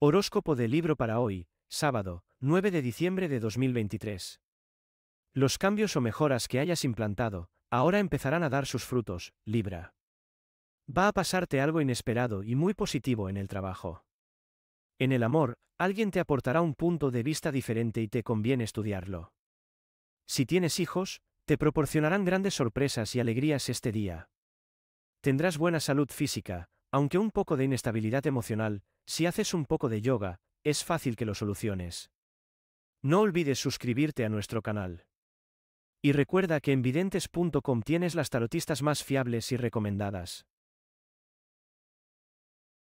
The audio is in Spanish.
Horóscopo del libro para hoy, sábado, 9 de diciembre de 2023. Los cambios o mejoras que hayas implantado, ahora empezarán a dar sus frutos, Libra. Va a pasarte algo inesperado y muy positivo en el trabajo. En el amor, alguien te aportará un punto de vista diferente y te conviene estudiarlo. Si tienes hijos, te proporcionarán grandes sorpresas y alegrías este día. Tendrás buena salud física, aunque un poco de inestabilidad emocional, si haces un poco de yoga, es fácil que lo soluciones. No olvides suscribirte a nuestro canal. Y recuerda que en videntes.com tienes las tarotistas más fiables y recomendadas.